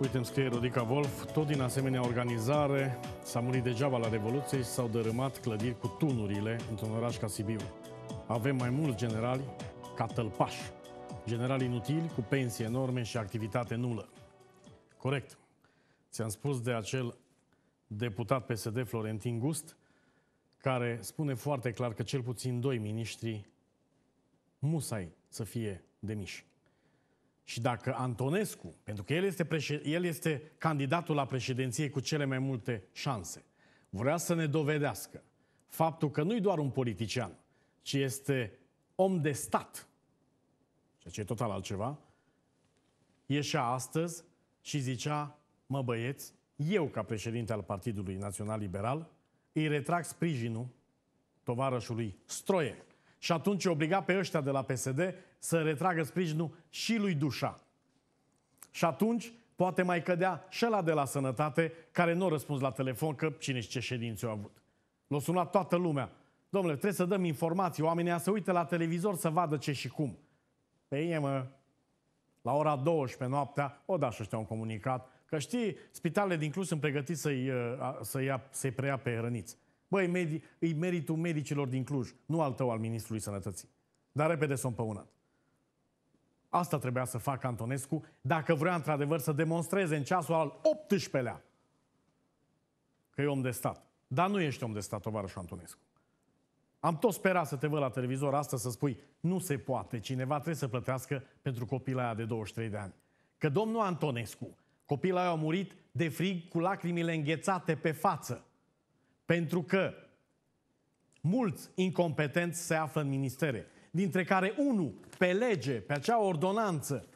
Uite, îmi scrie Rodica Wolf, tot din asemenea organizare s-a murit degeaba la Revoluție și s-au dărâmat clădiri cu tunurile într-un oraș ca Sibiu. Avem mai mulți generali ca tălpași, generali inutili cu pensii enorme și activitate nulă. Corect. Ți-am spus de acel deputat PSD Florentin Gust, care spune foarte clar că cel puțin doi miniștri musai să fie demiși. Și dacă Antonescu, pentru că el este, președ, el este candidatul la președinție cu cele mai multe șanse, vrea să ne dovedească faptul că nu-i doar un politician, ci este om de stat, ceea ce e total altceva, ieșea astăzi și zicea, mă băieți, eu ca președinte al Partidului Național Liberal îi retrag sprijinul tovarășului Stroie. Și atunci obliga pe ăștia de la PSD să retragă sprijinul și lui Dușa. Și atunci poate mai cădea și ăla de la sănătate, care nu a răspuns la telefon că cine știe ce ședințe au avut. L-a sunat toată lumea. Domnule, trebuie să dăm informații. Oamenii să uite la televizor să vadă ce și cum. Pe ei, mă, la ora 12 noaptea, o da și ăștia un comunicat, că știi, spitalele din Cluj sunt pregătiți să-i, uh, să ia, să preia pe răniți. Băi, medi- îi meritul medicilor din Cluj, nu al tău, al Ministrului Sănătății. Dar repede sunt pe unat. Asta trebuia să facă Antonescu dacă vrea într-adevăr să demonstreze în ceasul al 18-lea că e om de stat. Dar nu ești om de stat, tovarășul Antonescu. Am tot sperat să te văd la televizor asta să spui nu se poate, cineva trebuie să plătească pentru copila aia de 23 de ani. Că domnul Antonescu, copila aia a murit de frig cu lacrimile înghețate pe față. Pentru că mulți incompetenți se află în ministere dintre care unul, pe lege, pe acea ordonanță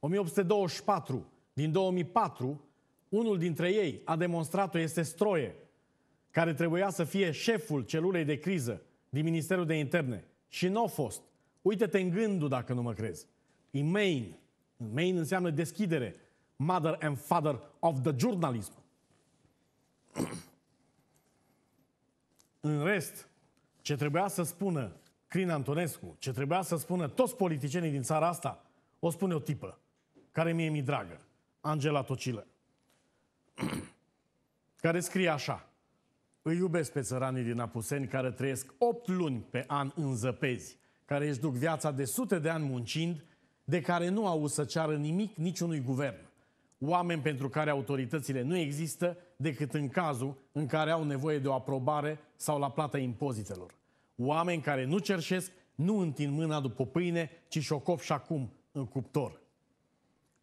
1824 din 2004, unul dintre ei a demonstrat-o este Stroie, care trebuia să fie șeful celulei de criză din Ministerul de Interne. Și nu a fost. Uite-te în gândul dacă nu mă crezi. E Maine. Maine înseamnă deschidere. Mother and father of the journalism. în rest, ce trebuia să spună Crin Antonescu, ce trebuia să spună toți politicienii din țara asta, o spune o tipă, care mie mi dragă, Angela Tocilă, care scrie așa. Îi iubesc pe țăranii din Apuseni care trăiesc 8 luni pe an în zăpezi, care își duc viața de sute de ani muncind, de care nu au să ceară nimic niciunui guvern. Oameni pentru care autoritățile nu există decât în cazul în care au nevoie de o aprobare sau la plata impozitelor. Oameni care nu cerșesc, nu întind mâna după pâine, ci șocof și acum în cuptor.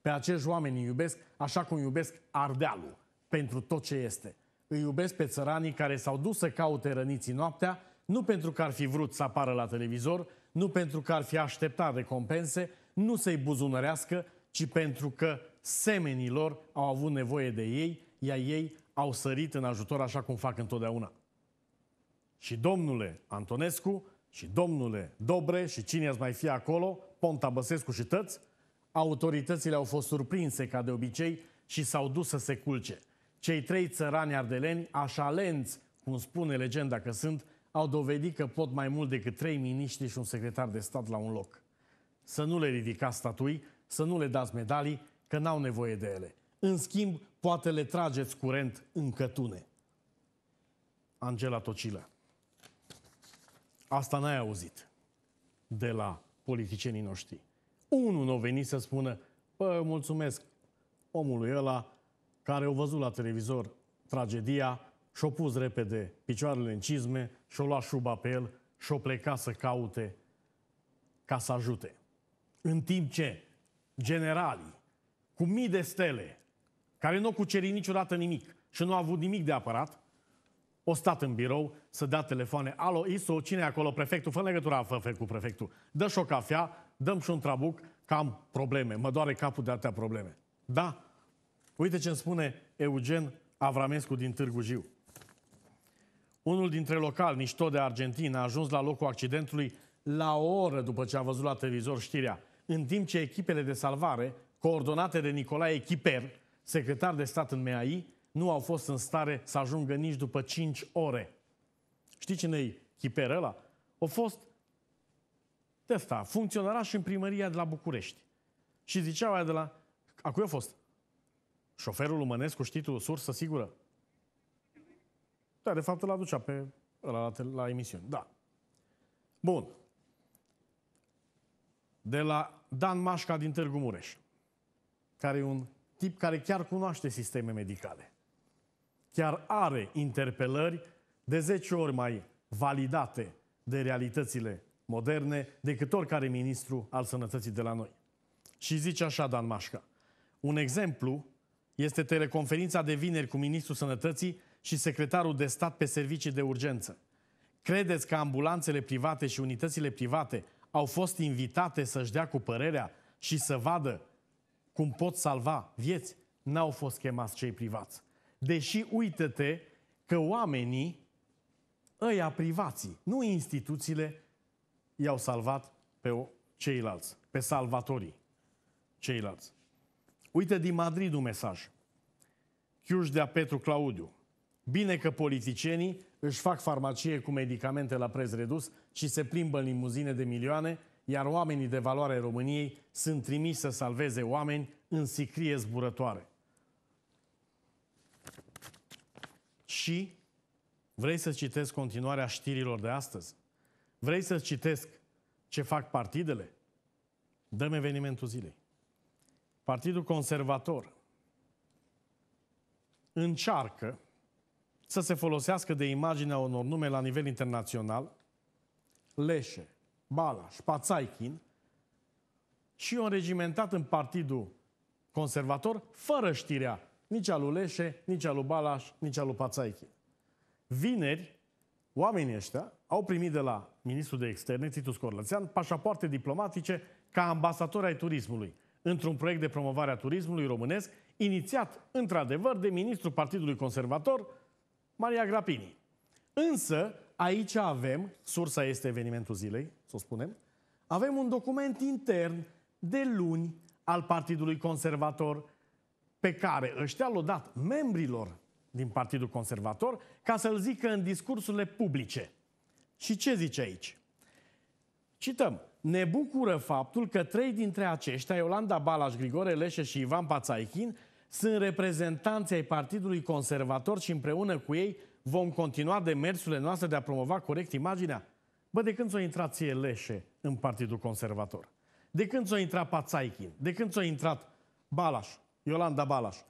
Pe acești oameni îi iubesc așa cum iubesc Ardealul, pentru tot ce este. Îi iubesc pe țăranii care s-au dus să caute răniții noaptea, nu pentru că ar fi vrut să apară la televizor, nu pentru că ar fi așteptat recompense, nu să-i buzunărească, ci pentru că semenii lor au avut nevoie de ei, iar ei au sărit în ajutor așa cum fac întotdeauna și domnule Antonescu și domnule Dobre și cine ați mai fi acolo, Ponta Băsescu și Tăți, autoritățile au fost surprinse ca de obicei și s-au dus să se culce. Cei trei țărani ardeleni, așa lenți, cum spune legenda că sunt, au dovedit că pot mai mult decât trei miniștri și un secretar de stat la un loc. Să nu le ridicați statui, să nu le dați medalii, că n-au nevoie de ele. În schimb, poate le trageți curent în cătune. Angela Tocilă Asta n-ai auzit de la politicienii noștri. Unul nu a venit să spună, bă, mulțumesc omului ăla care o văzut la televizor tragedia și-a pus repede picioarele în cizme și-a luat șuba pe el și-a plecat să caute ca să ajute. În timp ce generalii cu mii de stele, care nu au cucerit niciodată nimic și nu au avut nimic de apărat, stat în birou să dea telefoane. Alo, ISO, cine e acolo? Prefectul? Fă legătura fă, fă cu prefectul. Dă și o cafea, dăm și un trabuc, că am probleme. Mă doare capul de atâtea probleme. Da? Uite ce îmi spune Eugen Avramescu din Târgu Jiu. Unul dintre locali, nișto de Argentina, a ajuns la locul accidentului la o oră după ce a văzut la televizor știrea, în timp ce echipele de salvare, coordonate de Nicolae Chiper, secretar de stat în MAI, nu au fost în stare să ajungă nici după 5 ore. Știi cine-i chiper ăla? A fost de asta, și în primăria de la București. Și ziceau aia de la... A cui a fost? Șoferul Lumănescu, știi tu, sursă sigură? Da, de fapt îl aducea pe la, la, la emisiune. Da. Bun. De la Dan Mașca din Târgu Mureș, care e un tip care chiar cunoaște sisteme medicale chiar are interpelări de 10 ori mai validate de realitățile moderne decât oricare ministru al sănătății de la noi. Și zice așa Dan Mașca. Un exemplu este teleconferința de vineri cu ministrul sănătății și secretarul de stat pe servicii de urgență. Credeți că ambulanțele private și unitățile private au fost invitate să-și dea cu părerea și să vadă cum pot salva vieți? N-au fost chemați cei privați. Deși uită-te că oamenii, ăia privații, nu instituțiile, i-au salvat pe ceilalți, pe salvatorii ceilalți. Uite din Madrid un mesaj. Chiuș de-a Petru Claudiu. Bine că politicienii își fac farmacie cu medicamente la preț redus și se plimbă în limuzine de milioane, iar oamenii de valoare României sunt trimiși să salveze oameni în sicrie zburătoare. Și vrei să citesc continuarea știrilor de astăzi? Vrei să citesc ce fac partidele? Dăm evenimentul zilei. Partidul Conservator încearcă să se folosească de imaginea unor nume la nivel internațional, Leșe, Bala, Spațaichin, și o regimentat în Partidul Conservator, fără știrea nici al lui Leșe, nici al lui Balaș, nici al lui Pațaichi. Vineri, oamenii ăștia au primit de la ministrul de externe, Titus Corlățean, pașapoarte diplomatice ca ambasatori ai turismului, într-un proiect de promovare a turismului românesc, inițiat, într-adevăr, de ministrul Partidului Conservator, Maria Grapini. Însă, aici avem, sursa este evenimentul zilei, să o spunem, avem un document intern de luni al Partidului Conservator, pe care ăștia l-au dat membrilor din Partidul Conservator ca să-l zică în discursurile publice. Și ce zice aici? Cităm. Ne bucură faptul că trei dintre aceștia, Iolanda Balaș, Grigore Leșe și Ivan Pațaichin, sunt reprezentanții ai Partidului Conservator și împreună cu ei vom continua demersurile noastre de a promova corect imaginea. Bă, de când s-o intrat ție Leșe în Partidul Conservator? De când s-o intrat Pațaichin? De când s-o intrat Balaș? Iolanda Balas.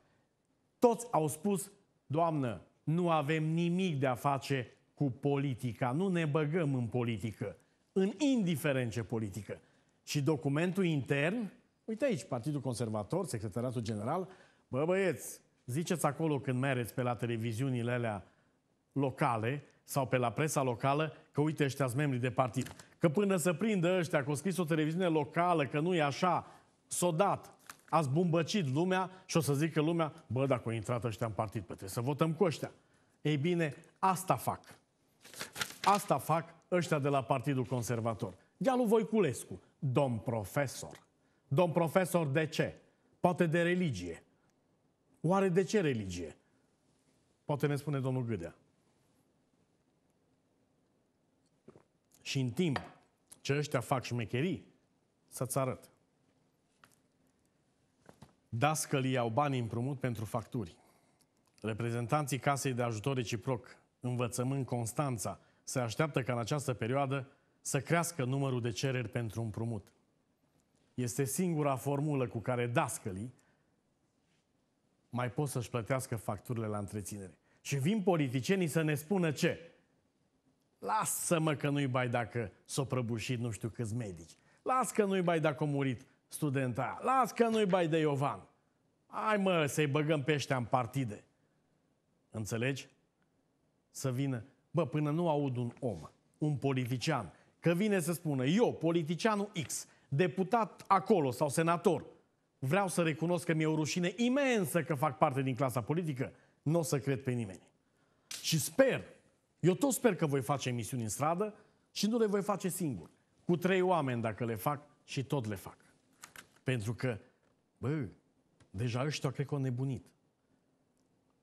Toți au spus, doamnă, nu avem nimic de a face cu politica, nu ne băgăm în politică, în indiferent ce politică. Și documentul intern, uite aici, Partidul Conservator, Secretariatul General, bă băieți, ziceți acolo când mereți pe la televiziunile alea locale sau pe la presa locală că uite ăștia membrii de partid. Că până să prindă ăștia că au scris o televiziune locală, că nu e așa, s-o dat ați bumbăcit lumea și o să zică lumea, bă, dacă au intrat ăștia în partid, pe păi trebuie să votăm cu ăștia. Ei bine, asta fac. Asta fac ăștia de la Partidul Conservator. Ia lui Voiculescu, domn profesor. Domn profesor de ce? Poate de religie. Oare de ce religie? Poate ne spune domnul Gâdea. Și în timp ce ăștia fac șmecherii, să-ți arăt. Dascălii au bani împrumut pentru facturi. Reprezentanții Casei de Ajutor Reciproc, învățământ Constanța, se așteaptă ca în această perioadă să crească numărul de cereri pentru împrumut. Este singura formulă cu care dascălii mai pot să-și plătească facturile la întreținere. Și vin politicienii să ne spună ce? Lasă-mă că nu-i bai dacă s-o prăbușit nu știu câți medici. Lasă că nu-i bai dacă a murit studenta. Las că nu-i bai de Iovan. Hai mă, să-i băgăm pe ăștia în partide. Înțelegi? Să vină. Bă, până nu aud un om, un politician, că vine să spună, eu, politicianul X, deputat acolo sau senator, vreau să recunosc că mi-e o rușine imensă că fac parte din clasa politică, nu o să cred pe nimeni. Și sper, eu tot sper că voi face emisiuni în stradă și nu le voi face singur. Cu trei oameni dacă le fac și tot le fac. Pentru că, bă, deja ăștia cred că au nebunit.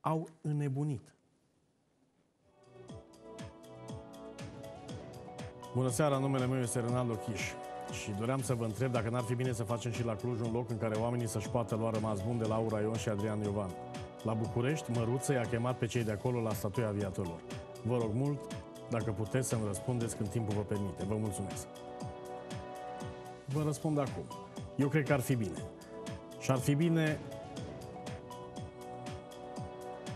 Au înnebunit. Bună seara, numele meu este Renaldo Chiș și doream să vă întreb dacă n-ar fi bine să facem și la Cluj un loc în care oamenii să-și poată lua rămas bun de Laura Ion și Adrian Iovan. La București, Măruță i-a chemat pe cei de acolo la statuia aviatorilor. Vă rog mult, dacă puteți să-mi răspundeți când timpul vă permite. Vă mulțumesc. Vă răspund acum. Eu cred că ar fi bine. Și ar fi bine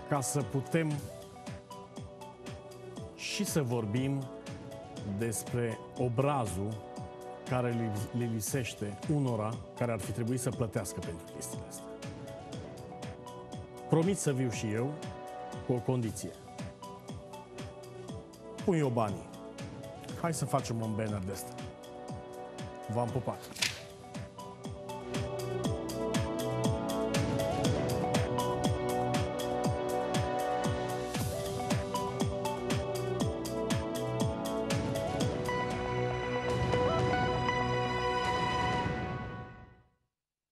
ca să putem și să vorbim despre obrazul care le, lisește unora care ar fi trebuit să plătească pentru chestiile astea. Promit să viu și eu cu o condiție. Pun eu banii. Hai să facem un banner de asta. V-am pupat!